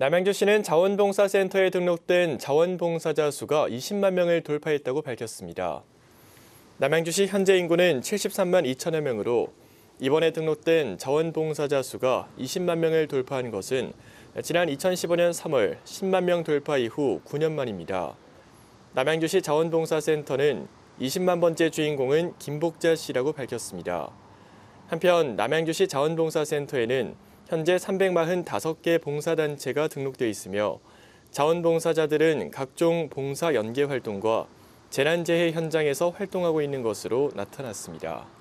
남양주시는 자원봉사센터에 등록된 자원봉사자 수가 20만 명을 돌파했다고 밝혔습니다. 남양주시 현재 인구는 73만 2천여 명으로 이번에 등록된 자원봉사자 수가 20만 명을 돌파한 것은 지난 2015년 3월 10만 명 돌파 이후 9년 만입니다. 남양주시 자원봉사센터는 20만 번째 주인공은 김복자 씨라고 밝혔습니다. 한편 남양주시 자원봉사센터에는 현재 345개 봉사단체가 등록되어 있으며 자원봉사자들은 각종 봉사 연계 활동과 재난재해 현장에서 활동하고 있는 것으로 나타났습니다.